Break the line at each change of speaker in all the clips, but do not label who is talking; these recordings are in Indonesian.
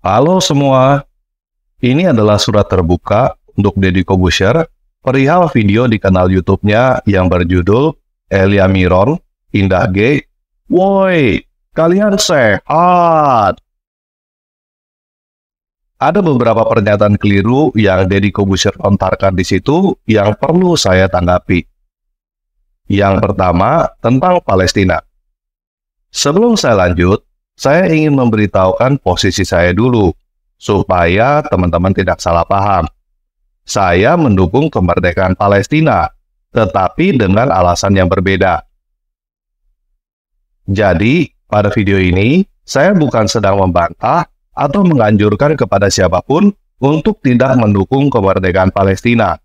Halo semua, ini adalah surat terbuka untuk Deddy Kobusher perihal video di kanal YouTube-nya yang berjudul Elia Miron, Indah G. Woi, kalian sehat! Ada beberapa pernyataan keliru yang Deddy Kobusher lontarkan di situ yang perlu saya tanggapi. Yang pertama, tentang Palestina. Sebelum saya lanjut, saya ingin memberitahukan posisi saya dulu, supaya teman-teman tidak salah paham. Saya mendukung kemerdekaan Palestina, tetapi dengan alasan yang berbeda. Jadi, pada video ini, saya bukan sedang membantah atau menganjurkan kepada siapapun untuk tidak mendukung kemerdekaan Palestina.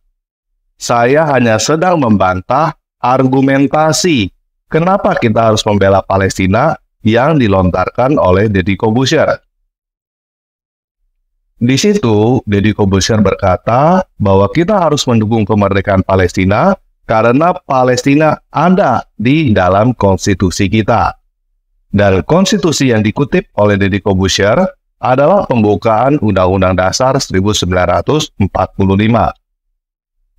Saya hanya sedang membantah argumentasi kenapa kita harus membela Palestina yang dilontarkan oleh Deddy Kobusier. Di situ, Deddy Kobusier berkata bahwa kita harus mendukung kemerdekaan Palestina karena Palestina ada di dalam konstitusi kita. Dan konstitusi yang dikutip oleh Deddy Kobusier adalah pembukaan Undang-Undang Dasar 1945.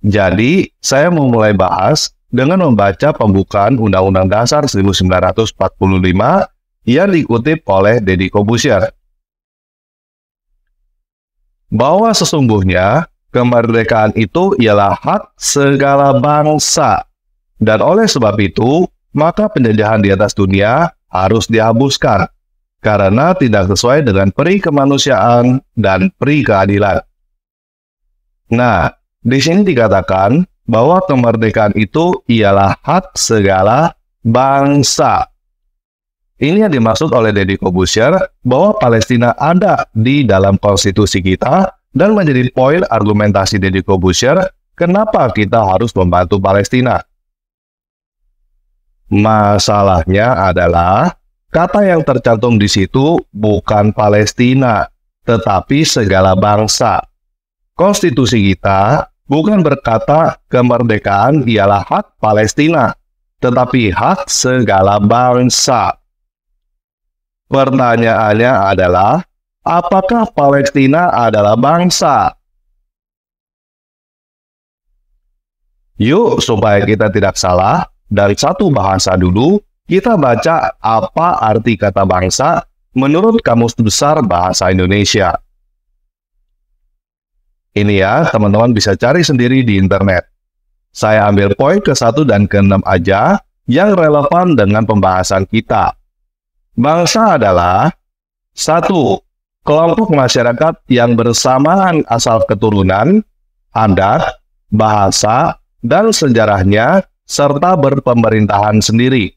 Jadi, saya mau mulai bahas dengan membaca pembukaan Undang-Undang Dasar 1945 yang dikutip oleh Deddy Kobusier. Bahwa sesungguhnya kemerdekaan itu ialah hak segala bangsa dan oleh sebab itu maka penjajahan di atas dunia harus dihapuskan karena tidak sesuai dengan peri kemanusiaan dan peri keadilan. Nah, di sini dikatakan bahwa kemerdekaan itu ialah hak segala bangsa ini yang dimaksud oleh Deddy Kobusier bahwa Palestina ada di dalam konstitusi kita dan menjadi poin argumentasi Deddy Kobusier kenapa kita harus membantu Palestina. Masalahnya adalah kata yang tercantum di situ bukan Palestina, tetapi segala bangsa. Konstitusi kita bukan berkata kemerdekaan ialah hak Palestina, tetapi hak segala bangsa. Pertanyaannya adalah, apakah Palestina adalah bangsa? Yuk, supaya kita tidak salah, dari satu bahasa dulu, kita baca apa arti kata bangsa menurut Kamus Besar Bahasa Indonesia. Ini ya, teman-teman bisa cari sendiri di internet. Saya ambil poin ke-1 dan ke-6 aja yang relevan dengan pembahasan kita. Bangsa adalah satu kelompok masyarakat yang bersamaan asal keturunan, adat, bahasa, dan sejarahnya serta berpemerintahan sendiri.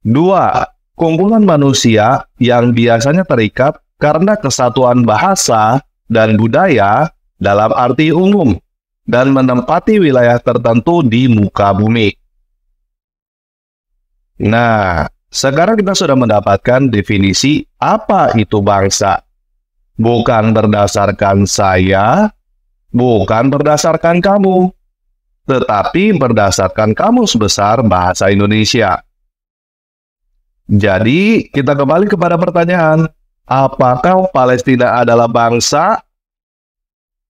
Dua, kumpulan manusia yang biasanya terikat karena kesatuan bahasa dan budaya dalam arti umum dan menempati wilayah tertentu di muka bumi. Nah, sekarang kita sudah mendapatkan definisi apa itu bangsa. Bukan berdasarkan saya, bukan berdasarkan kamu, tetapi berdasarkan kamu sebesar Bahasa Indonesia. Jadi, kita kembali kepada pertanyaan, apakah Palestina adalah bangsa?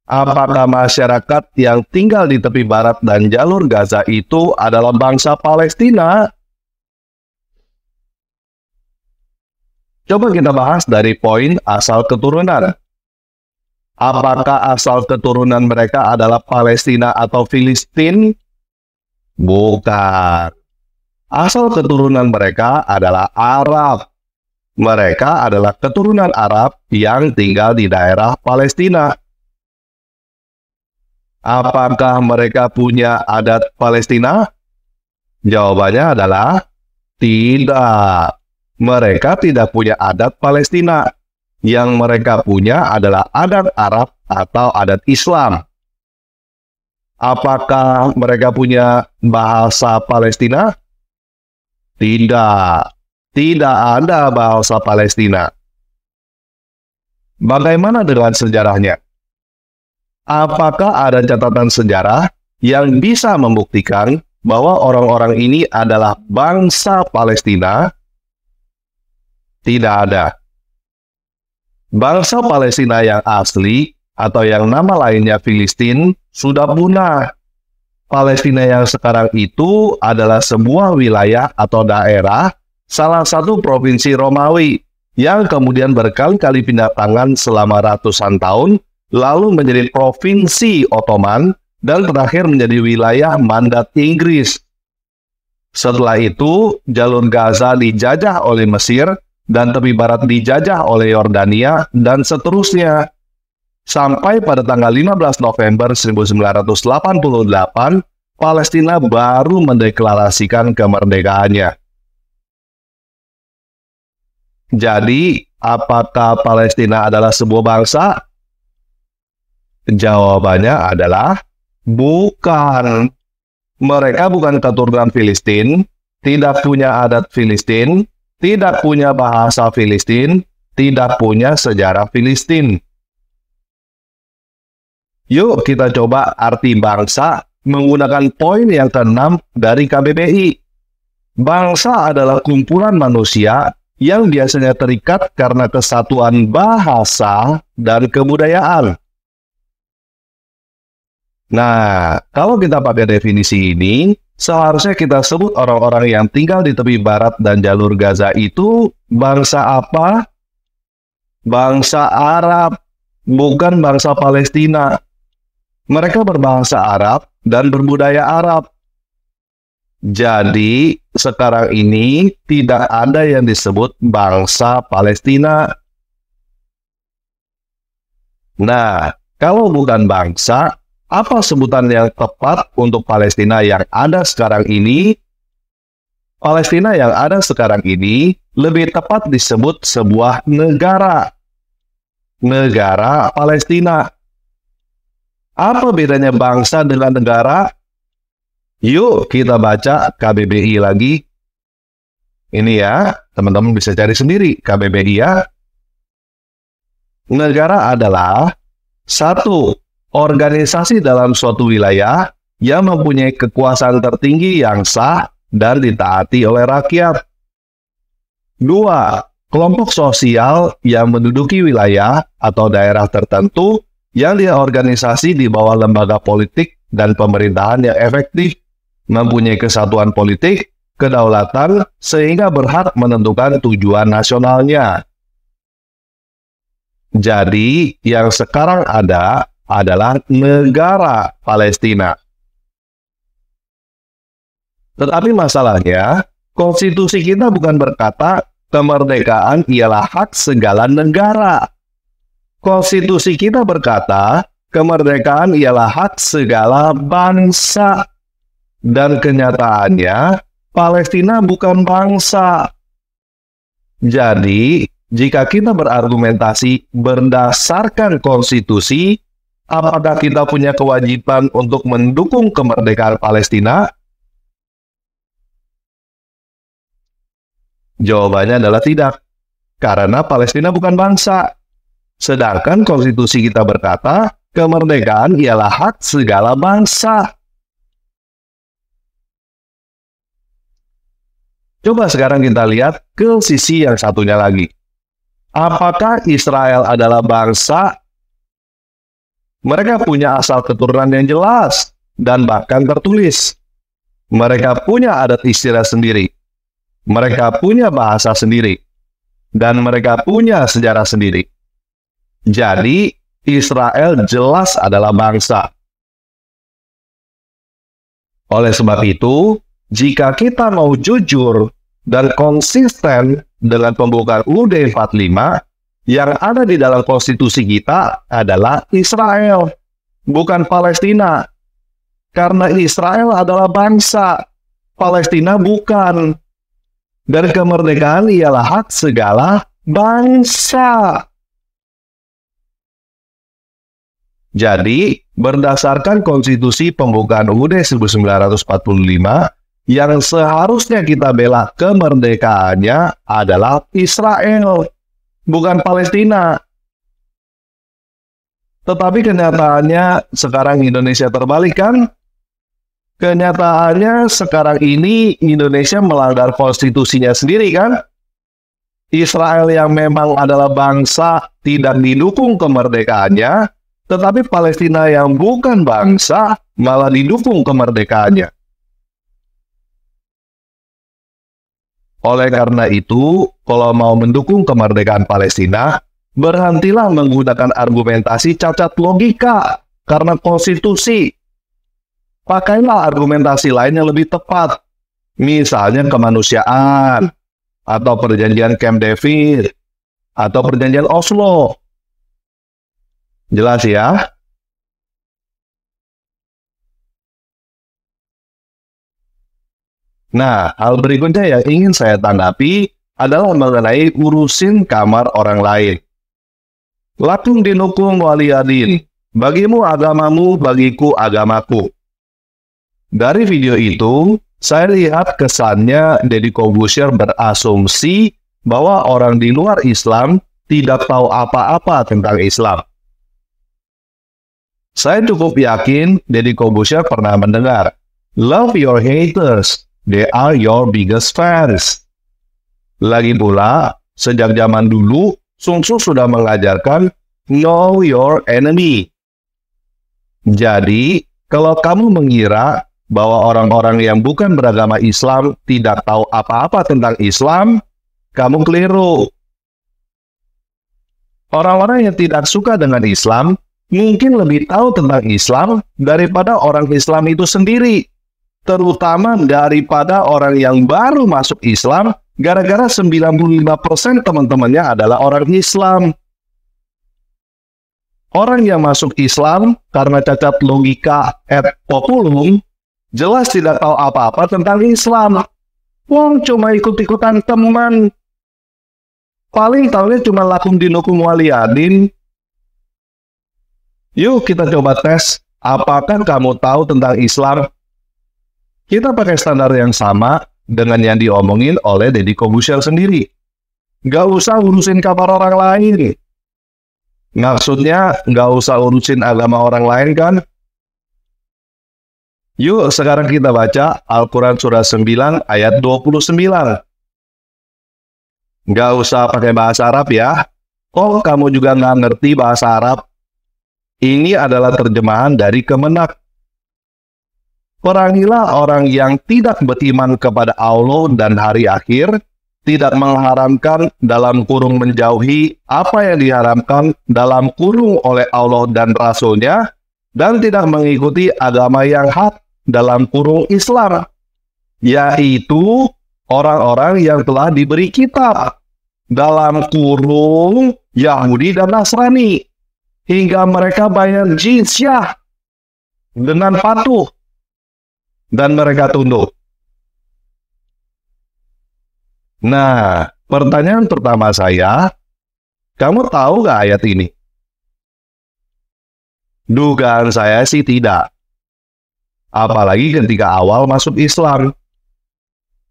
Apakah masyarakat yang tinggal di tepi barat dan jalur Gaza itu adalah bangsa Palestina Coba kita bahas dari poin asal keturunan. Apakah asal keturunan mereka adalah Palestina atau Filistin? Bukan. Asal keturunan mereka adalah Arab. Mereka adalah keturunan Arab yang tinggal di daerah Palestina. Apakah mereka punya adat Palestina? Jawabannya adalah tidak mereka tidak punya adat Palestina. Yang mereka punya adalah adat Arab atau adat Islam. Apakah mereka punya bahasa Palestina? Tidak. Tidak ada bahasa Palestina. Bagaimana dengan sejarahnya? Apakah ada catatan sejarah yang bisa membuktikan bahwa orang-orang ini adalah bangsa Palestina tidak ada. Bangsa Palestina yang asli atau yang nama lainnya Filistin sudah punah. Palestina yang sekarang itu adalah sebuah wilayah atau daerah salah satu provinsi Romawi yang kemudian berkali-kali pindah tangan selama ratusan tahun lalu menjadi provinsi Ottoman dan terakhir menjadi wilayah mandat Inggris. Setelah itu, jalur Gaza dijajah oleh Mesir dan tepi barat dijajah oleh Yordania dan seterusnya. Sampai pada tanggal 15 November 1988, Palestina baru mendeklarasikan kemerdekaannya. Jadi, apakah Palestina adalah sebuah bangsa? Jawabannya adalah bukan. Mereka bukan keturunan Filistin, tidak punya adat Filistin, tidak punya bahasa Filistin, tidak punya sejarah Filistin. Yuk kita coba arti bangsa menggunakan poin yang keenam dari KBBI. Bangsa adalah kumpulan manusia yang biasanya terikat karena kesatuan bahasa dan kebudayaan. Nah, kalau kita pakai definisi ini, Seharusnya kita sebut orang-orang yang tinggal di tepi barat dan jalur Gaza itu bangsa apa? Bangsa Arab, bukan bangsa Palestina. Mereka berbangsa Arab dan berbudaya Arab. Jadi, sekarang ini tidak ada yang disebut bangsa Palestina. Nah, kalau bukan bangsa, apa sebutan yang tepat untuk Palestina yang ada sekarang ini? Palestina yang ada sekarang ini lebih tepat disebut sebuah negara. Negara Palestina. Apa bedanya bangsa dengan negara? Yuk kita baca KBBI lagi. Ini ya, teman-teman bisa cari sendiri KBBI ya. Negara adalah satu organisasi dalam suatu wilayah yang mempunyai kekuasaan tertinggi yang sah dan ditaati oleh rakyat. Dua, kelompok sosial yang menduduki wilayah atau daerah tertentu yang diorganisasi di bawah lembaga politik dan pemerintahan yang efektif, mempunyai kesatuan politik, kedaulatan, sehingga berhak menentukan tujuan nasionalnya. Jadi, yang sekarang ada adalah negara Palestina. Tetapi masalahnya, konstitusi kita bukan berkata kemerdekaan ialah hak segala negara. Konstitusi kita berkata kemerdekaan ialah hak segala bangsa. Dan kenyataannya, Palestina bukan bangsa. Jadi, jika kita berargumentasi berdasarkan konstitusi, Apakah kita punya kewajiban untuk mendukung kemerdekaan Palestina? Jawabannya adalah tidak, karena Palestina bukan bangsa. Sedangkan konstitusi kita berkata, kemerdekaan ialah hak segala
bangsa.
Coba sekarang kita lihat ke sisi yang satunya lagi. Apakah Israel adalah bangsa mereka punya asal keturunan yang jelas dan bahkan tertulis. Mereka punya adat istirahat sendiri. Mereka punya bahasa sendiri. Dan mereka punya sejarah sendiri. Jadi, Israel jelas adalah bangsa. Oleh sebab itu, jika kita mau jujur dan konsisten dengan pembukaan UD 45, yang ada di dalam konstitusi kita adalah Israel, bukan Palestina. Karena Israel adalah bangsa, Palestina bukan. Dan kemerdekaan ialah hak segala bangsa. Jadi, berdasarkan konstitusi pembukaan UUD 1945 yang seharusnya kita bela kemerdekaannya adalah Israel bukan Palestina. Tetapi kenyataannya sekarang Indonesia terbalik kan? Kenyataannya sekarang ini Indonesia melanggar konstitusinya sendiri kan? Israel yang memang adalah bangsa tidak didukung kemerdekaannya, tetapi Palestina yang bukan bangsa malah didukung kemerdekaannya. Oleh karena itu, kalau mau mendukung kemerdekaan Palestina, berhentilah menggunakan argumentasi cacat logika karena konstitusi. Pakailah argumentasi lain yang lebih tepat, misalnya kemanusiaan, atau perjanjian Camp David, atau perjanjian Oslo. Jelas ya? Nah, hal berikutnya yang ingin saya tanggapi adalah mengenai urusin kamar orang lain. Lakum dinukum waliyadin. Bagimu agamamu, bagiku agamaku. Dari video itu, saya lihat kesannya Deddy Corbuzier berasumsi bahwa orang di luar Islam tidak tahu apa-apa tentang Islam. Saya cukup yakin Deddy Corbuzier pernah mendengar, Love your haters, they are your biggest fans. Lagi pula, sejak zaman dulu, Sun Tzu sudah mengajarkan know your enemy. Jadi, kalau kamu mengira bahwa orang-orang yang bukan beragama Islam tidak tahu apa-apa tentang Islam, kamu keliru. Orang-orang yang tidak suka dengan Islam mungkin lebih tahu tentang Islam daripada orang Islam itu sendiri, terutama daripada orang yang baru masuk Islam Gara-gara 95% teman-temannya adalah orang Islam. Orang yang masuk Islam karena cacat logika et populum jelas tidak tahu apa-apa tentang Islam. Wong cuma ikut-ikutan teman. Paling tahunya cuma lakum dinukum waliyadin. Yuk kita coba tes, apakah kamu tahu tentang Islam? Kita pakai standar yang sama, dengan yang diomongin oleh Deddy Kobusel sendiri. Gak usah urusin kabar orang lain. Maksudnya gak usah urusin agama orang lain kan? Yuk sekarang kita baca Al-Quran Surah 9 ayat 29. Nggak usah pakai bahasa Arab ya. Kok kamu juga gak ngerti bahasa Arab? Ini adalah terjemahan dari Kemenak Perangilah orang yang tidak beriman kepada Allah dan hari akhir, tidak mengharamkan dalam kurung menjauhi apa yang diharamkan dalam kurung oleh Allah dan Rasulnya, dan tidak mengikuti agama yang hak dalam kurung Islam, yaitu orang-orang yang telah diberi kitab dalam kurung Yahudi dan Nasrani hingga mereka bayar jizyah dengan patuh dan mereka tunduk. Nah, pertanyaan pertama saya, kamu tahu nggak ayat ini? Dugaan saya sih tidak. Apalagi ketika awal masuk Islam.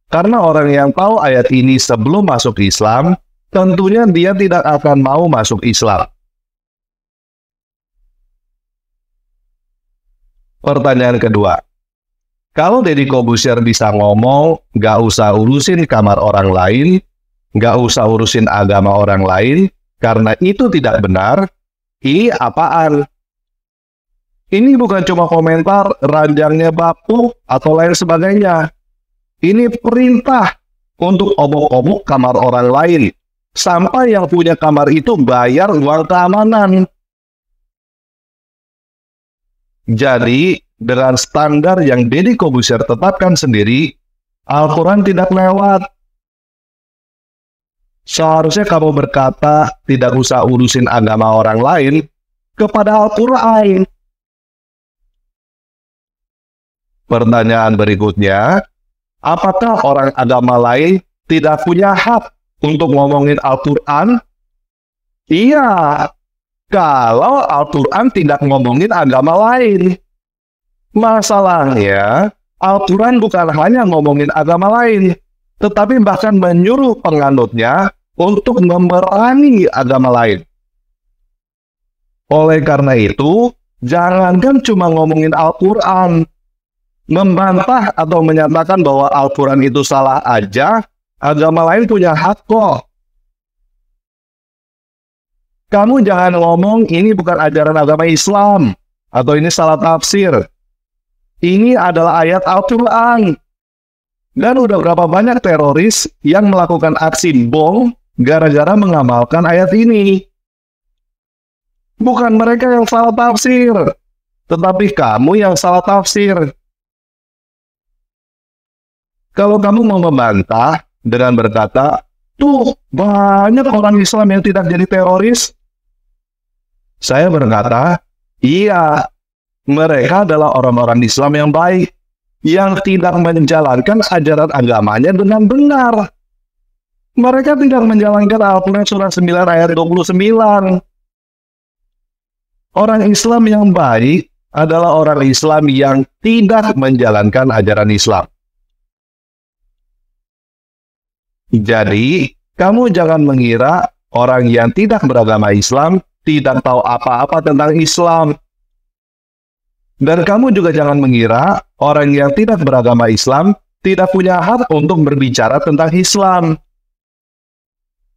Karena orang yang tahu ayat ini sebelum masuk Islam, tentunya dia tidak akan mau masuk Islam. Pertanyaan kedua, kalau Deddy iya. Kobusier bisa ngomong, nggak usah urusin kamar orang lain, nggak usah urusin agama orang lain, karena itu tidak benar, ini apaan? Ini bukan cuma komentar ranjangnya bapu atau lain sebagainya. Ini perintah untuk obok-obok kamar orang lain. Sampai yang punya kamar itu bayar uang keamanan. Jadi, dengan standar yang Deddy Kobusier tetapkan sendiri, Al-Quran tidak lewat. Seharusnya kamu berkata, tidak usah urusin agama orang lain kepada
Al-Quran.
Pertanyaan berikutnya, apakah orang agama lain tidak punya hak untuk ngomongin Al-Quran? Iya, kalau Al-Quran tidak ngomongin agama lain. Masalahnya, Al-Quran bukan hanya ngomongin agama lain, tetapi bahkan menyuruh penganutnya untuk memerangi agama lain. Oleh karena itu, jangankan cuma ngomongin Al-Quran, membantah atau menyatakan bahwa Al-Quran itu salah aja, agama lain punya hak kok. Kamu jangan ngomong ini bukan ajaran agama Islam, atau ini salah tafsir, ini adalah ayat Al-Quran. Dan udah berapa banyak teroris yang melakukan aksi bom gara-gara mengamalkan ayat ini. Bukan mereka yang salah tafsir, tetapi kamu yang salah tafsir. Kalau kamu mau membantah dengan berkata, tuh banyak orang Islam yang tidak jadi teroris, saya berkata, iya, mereka adalah orang-orang Islam yang baik, yang tidak menjalankan ajaran agamanya dengan benar. Mereka tidak menjalankan Al-Quran surah 9 ayat 29. Orang Islam yang baik adalah orang Islam yang tidak menjalankan ajaran Islam. Jadi, kamu jangan mengira orang yang tidak beragama Islam tidak tahu apa-apa tentang Islam. Dan kamu juga jangan mengira orang yang tidak beragama Islam tidak punya hak untuk berbicara tentang Islam.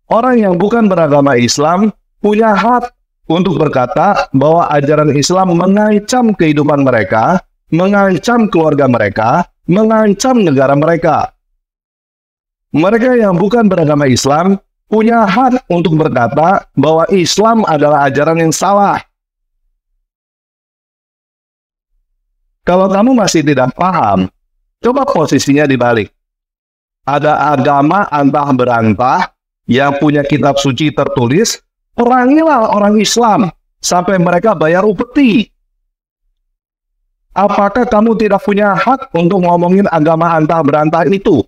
Orang yang bukan beragama Islam punya hak untuk berkata bahwa ajaran Islam mengancam kehidupan mereka, mengancam keluarga mereka, mengancam negara mereka. Mereka yang bukan beragama Islam punya hak untuk berkata bahwa Islam adalah ajaran yang salah Kalau kamu masih tidak paham, coba posisinya dibalik. Ada agama antah berantah yang punya kitab suci tertulis, perangilah orang Islam sampai mereka bayar upeti. Apakah kamu tidak punya hak untuk ngomongin agama antah berantah itu?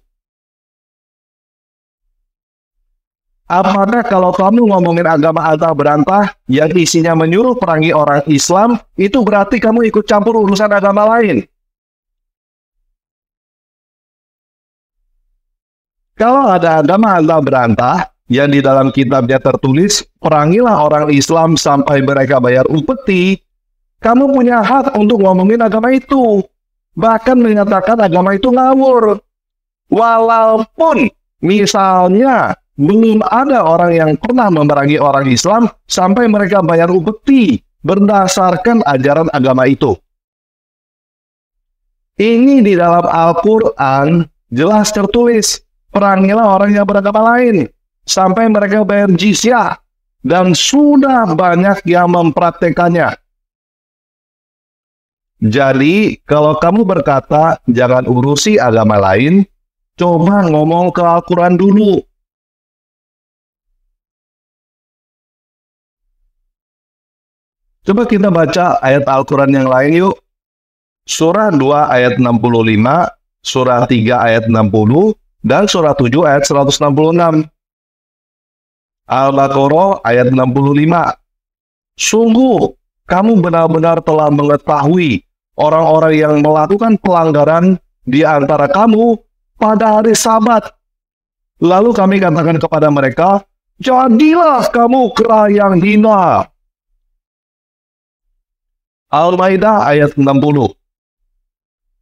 Apakah kalau kamu ngomongin agama antah berantah yang isinya menyuruh perangi orang Islam, itu berarti kamu ikut campur urusan agama lain? Kalau ada agama antah berantah yang di dalam kitabnya tertulis, perangilah orang Islam sampai mereka bayar upeti, kamu punya hak untuk ngomongin agama itu. Bahkan menyatakan agama itu ngawur. Walaupun misalnya belum ada orang yang pernah memerangi orang Islam sampai mereka bayar upeti berdasarkan ajaran agama itu. Ini di dalam Al-Quran jelas tertulis, perangilah orang yang beragama lain, sampai mereka bayar jizyah, dan sudah banyak yang mempraktekannya. Jadi, kalau kamu berkata, jangan urusi agama lain, coba ngomong ke
Al-Quran dulu,
Coba kita baca ayat Al-Quran yang lain yuk. Surah 2 ayat 65, surah 3 ayat 60, dan surah 7 ayat 166. Al-Baqarah ayat 65. Sungguh, kamu benar-benar telah mengetahui orang-orang yang melakukan pelanggaran di antara kamu pada hari sabat. Lalu kami katakan kepada mereka, Jadilah kamu kera yang hina, Al-Maidah ayat 60.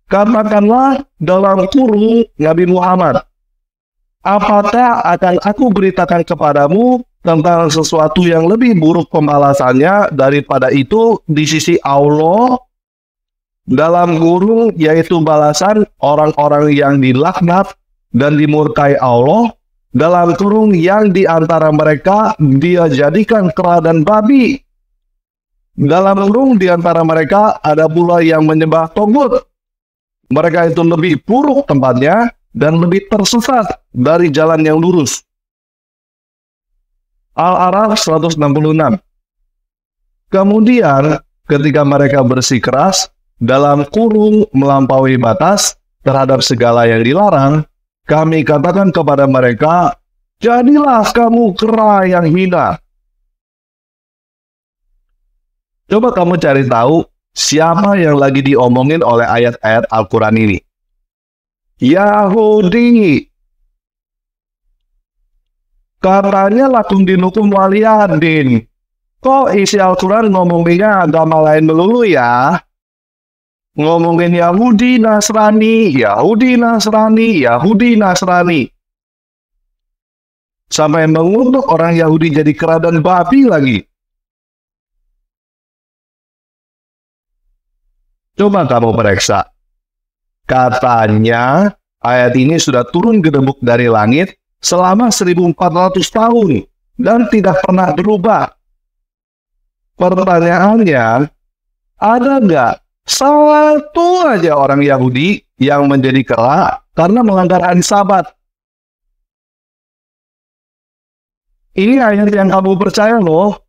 Katakanlah dalam kurung Nabi Muhammad, apakah akan aku beritakan kepadamu tentang sesuatu yang lebih buruk pembalasannya daripada itu di sisi Allah dalam gurung yaitu balasan orang-orang yang dilaknat dan dimurkai Allah dalam kurung yang di antara mereka dia jadikan kera dan babi dalam lengkung di antara mereka ada pula yang menyembah Togut. Mereka itu lebih buruk tempatnya dan lebih tersesat dari jalan yang lurus. Al-Araf 166 Kemudian ketika mereka bersikeras dalam kurung melampaui batas terhadap segala yang dilarang, kami katakan kepada mereka, jadilah kamu kera yang hina, Coba kamu cari tahu siapa yang lagi diomongin oleh ayat-ayat Al-Quran ini. Yahudi. Katanya lakum dinukum waliyadin. Kok isi Al-Quran ngomonginnya agama lain melulu ya? Ngomongin Yahudi, Nasrani, Yahudi, Nasrani, Yahudi, Nasrani. Sampai mengutuk orang Yahudi jadi dan babi lagi.
Coba kamu periksa.
Katanya, ayat ini sudah turun gedebuk dari langit selama 1400 tahun dan tidak pernah berubah. Pertanyaannya, ada nggak satu aja orang Yahudi yang menjadi kelak karena melanggar hari sabat?
Ini ayat yang kamu percaya loh.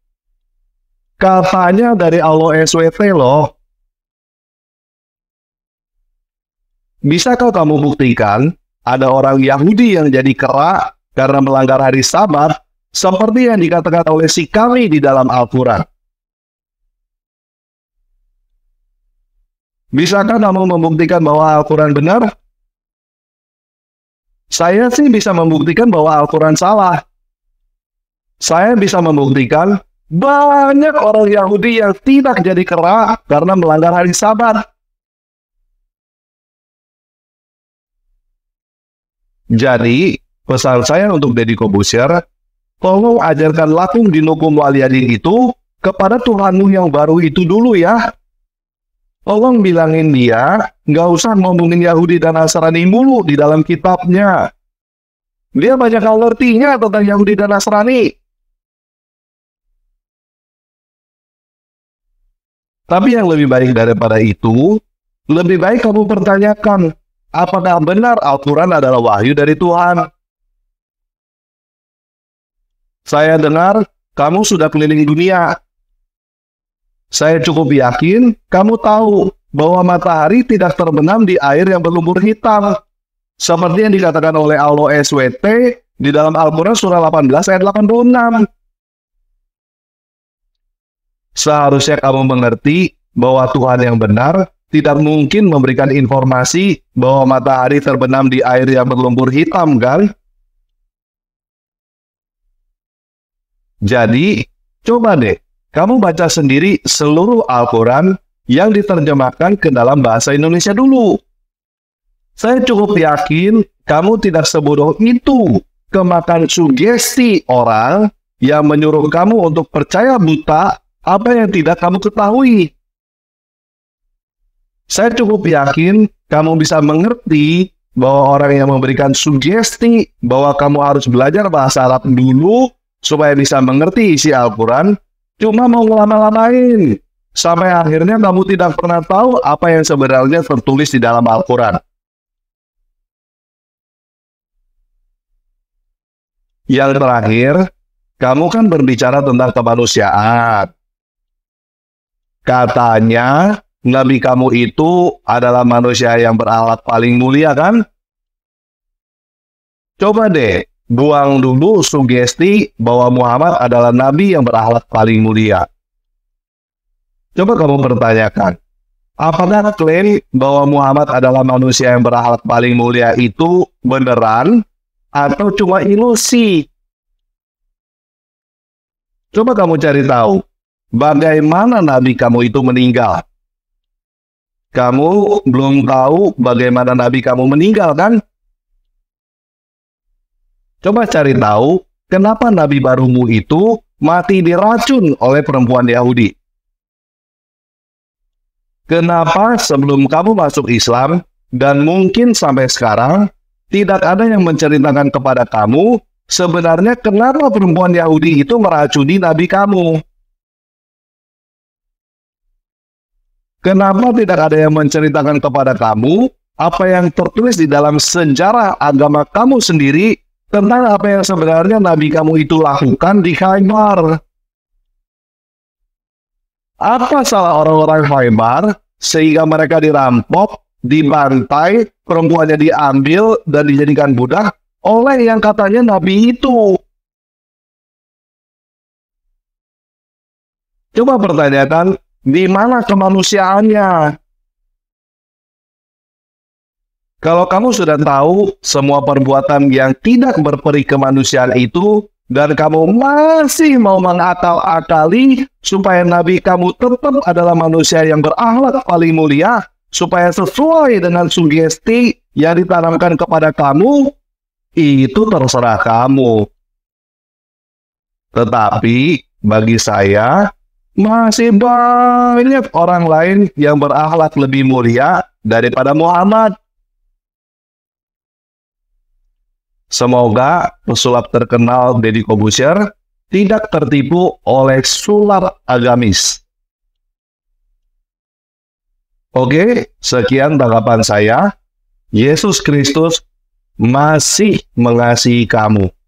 Katanya dari Allah SWT loh. Bisa kau kamu buktikan ada orang Yahudi yang jadi kera karena melanggar hari Sabat seperti yang dikatakan oleh si kami di dalam Al-Quran? Bisakah kamu membuktikan bahwa Al-Quran benar? Saya sih bisa membuktikan bahwa Al-Quran salah. Saya bisa membuktikan banyak orang Yahudi yang tidak jadi kera karena melanggar hari Sabat.
Jadi,
pesan saya untuk Deddy Kobusier, tolong ajarkan lakum dinukum waliyadin itu kepada Tuhanmu yang baru itu dulu ya. Tolong bilangin dia, nggak usah ngomongin Yahudi dan Nasrani mulu di dalam kitabnya. Dia banyak alertinya tentang Yahudi dan Nasrani. Tapi yang lebih baik daripada itu, lebih baik kamu pertanyakan, Apakah benar Al-Quran adalah wahyu dari Tuhan? Saya dengar kamu sudah keliling dunia. Saya cukup yakin kamu tahu bahwa matahari tidak terbenam di air yang berlumpur hitam. Seperti yang dikatakan oleh Allah SWT di dalam Al-Quran surah 18 ayat 86. Seharusnya kamu mengerti bahwa Tuhan yang benar tidak mungkin memberikan informasi bahwa matahari terbenam di air yang berlumpur hitam kan? Jadi, coba deh, kamu baca sendiri seluruh Al-Quran yang diterjemahkan ke dalam bahasa Indonesia dulu. Saya cukup yakin kamu tidak sebodoh itu kemakan sugesti orang yang menyuruh kamu untuk percaya buta apa yang tidak kamu ketahui. Saya cukup yakin kamu bisa mengerti bahwa orang yang memberikan sugesti bahwa kamu harus belajar bahasa Arab dulu supaya bisa mengerti isi Al-Quran, cuma mau ngelama-lamain. Sampai akhirnya kamu tidak pernah tahu apa yang sebenarnya tertulis di dalam Al-Quran. Yang terakhir, kamu kan berbicara tentang kemanusiaan. Katanya, Nabi kamu itu adalah manusia yang beralat paling mulia kan? Coba deh, buang dulu sugesti bahwa Muhammad adalah nabi yang beralat paling mulia. Coba kamu pertanyakan, apakah klaim bahwa Muhammad adalah manusia yang beralat paling mulia itu beneran atau cuma ilusi? Coba kamu cari tahu bagaimana nabi kamu itu meninggal. Kamu belum tahu bagaimana Nabi kamu meninggal kan? Coba cari tahu kenapa Nabi barumu itu mati diracun oleh perempuan Yahudi. Kenapa sebelum kamu masuk Islam dan mungkin sampai sekarang tidak ada yang menceritakan kepada kamu sebenarnya kenapa perempuan Yahudi itu meracuni nabi kamu? Kenapa tidak ada yang menceritakan kepada kamu apa yang tertulis di dalam sejarah agama kamu sendiri tentang apa yang sebenarnya Nabi kamu itu lakukan di Khaybar? Apa salah orang-orang Khaybar sehingga mereka dirampok, dibantai, perempuannya diambil dan dijadikan budak oleh yang
katanya Nabi itu?
Coba pertanyakan di mana kemanusiaannya? Kalau kamu sudah tahu semua perbuatan yang tidak berperi kemanusiaan itu dan kamu masih mau mengatau atali supaya nabi kamu tetap adalah manusia yang berakhlak paling mulia supaya sesuai dengan sugesti yang ditanamkan kepada kamu itu terserah kamu. Tetapi bagi saya masih banyak orang lain yang berakhlak lebih mulia daripada Muhammad. Semoga pesulap terkenal Deddy Kobusier tidak tertipu oleh sulap agamis. Oke, sekian tanggapan saya. Yesus Kristus masih mengasihi
kamu.